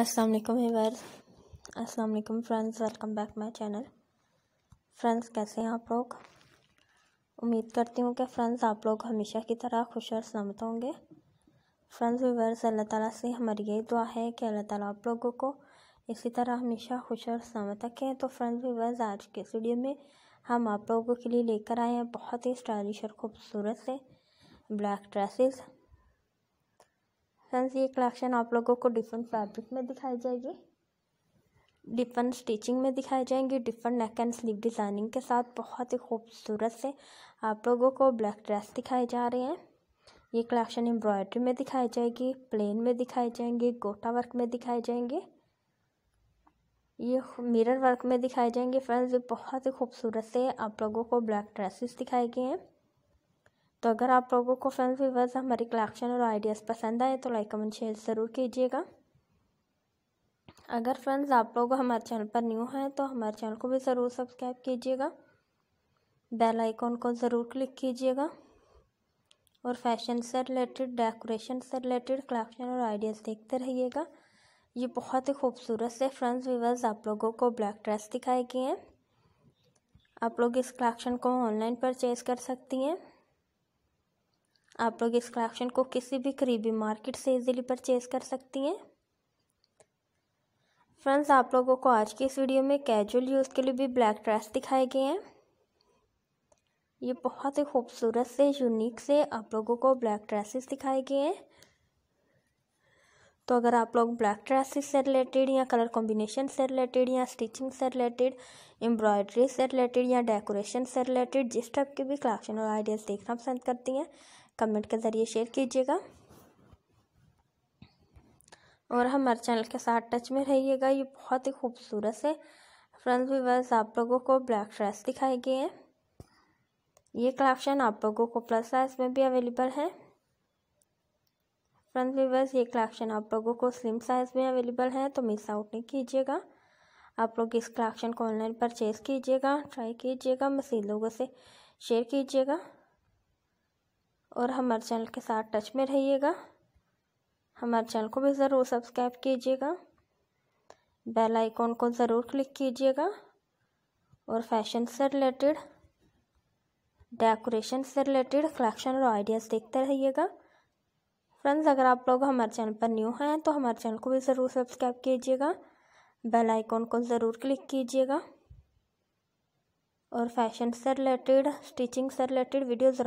अस्सलाम वालेकुम वीवर्स अस्सलाम वालेकुम friends welcome back my channel friends कैसे हैं आप लोग उम्मीद करती हूँ कि फ्रेंड्स आप लोग हमेशा की तरह खुश और सलामत होंगे फ्रेंड्स वीवर्स अल्लाह ताला से हमारी यही दुआ है कि अल्लाह ताला आप लोगों को इसी तरह हमेशा खुश और सलामत रखें तो फ्रेंड्स वीवर्स आज के वीडियो में हम आप लोगों के लिए लेकर आए हैं बहुत ही स्टाइलिश और ख़ूबसूरत से ब्लैक ड्रेसेस फ्रेंड्स ये कलेक्शन आप लोगों को डिफरेंट फैब्रिक में दिखाई जाएगी डिफरेंट स्टिचिंग में दिखाई जाएंगी different neck and sleeve designing के साथ बहुत ही खूबसूरत से आप लोगों को ब्लैक ड्रेस दिखाए जा रहे हैं ये कलेक्शन एम्ब्रॉयडरी में दिखाई जाएगी प्लेन में दिखाई जाएंगे गोटा वर्क में दिखाए जाएंगे ये मिरर वर्क में दिखाए जाएंगे फ्रेंड्स ये बहुत ही खूबसूरत से आप लोगों को ब्लैक ड्रेसेस दिखाए गए हैं तो अगर आप लोगों को फ्रेंड्स व्यूवर्स हमारी कलेक्शन और आइडियाज़ पसंद आए तो लाइक कमेंट शेयर ज़रूर कीजिएगा अगर फ्रेंड्स आप लोग हमारे चैनल पर न्यू हैं तो हमारे चैनल को भी ज़रूर सब्सक्राइब कीजिएगा बेल आइकॉन को ज़रूर क्लिक कीजिएगा और फैशन से रिलेटेड डेकोरेशन से रिलेटेड कलेक्शन और आइडियाज़ देखते रहिएगा ये बहुत ही खूबसूरत से फ्रेंड्स व्यूवर्स आप लोगों को ब्लैक ड्रेस दिखाई गए हैं आप लोग इस कलेक्शन को ऑनलाइन परचेज़ कर सकती हैं आप लोग इस कलेक्शन को किसी भी करीबी मार्केट से इजीली परचेज़ कर सकती हैं फ्रेंड्स आप लोगों को आज की इस वीडियो में कैजुअल यूज़ के लिए भी ब्लैक ड्रेस दिखाए गए हैं ये बहुत ही खूबसूरत से यूनिक से आप लोगों को ब्लैक ड्रेसेस दिखाए गए हैं तो अगर आप लोग ब्लैक ड्रेसिस से रिलेटेड या कलर कॉम्बिनेशन से रिलेटेड या स्टिचिंग से रिलेटेड एम्ब्रॉयडरी से रिलेटेड या डेकोरेशन से रिलेटेड जिस टाइप के भी कलेक्शन और आइडियाज़ देखना पसंद करती हैं कमेंट के ज़रिए शेयर कीजिएगा और हमारे चैनल के साथ टच में रहिएगा ये बहुत ही खूबसूरत से फ्रेंड्स बस आप लोगों को ब्लैक ड्रेस दिखाई गई है ये कलेक्शन आप लोगों को प्लस साइज में भी अवेलेबल है फ्रेंड व्यूवर्स ये कलेक्शन आप लोगों को स्लिम साइज़ में अवेलेबल है तो मिस आउट नहीं कीजिएगा आप लोग इस कलेक्शन को ऑनलाइन परचेज़ कीजिएगा ट्राई कीजिएगा मसीद लोगों से शेयर कीजिएगा और हमारे चैनल के साथ टच में रहिएगा हमारे चैनल को भी ज़रूर सब्सक्राइब कीजिएगा बेल आइकॉन को ज़रूर क्लिक कीजिएगा और फैशन से रिलेटेड डेकोरेशन से रिलेटेड कलेक्शन और आइडियाज़ देखते रहिएगा फ्रेंड्स अगर आप लोग हमारे चैनल पर न्यू हैं तो हमारे चैनल को भी ज़रूर सब्सक्राइब कीजिएगा बेल आइकॉन को ज़रूर क्लिक कीजिएगा और फैशन से रिलेटेड स्टिचिंग से रिलेटेड वीडियोज़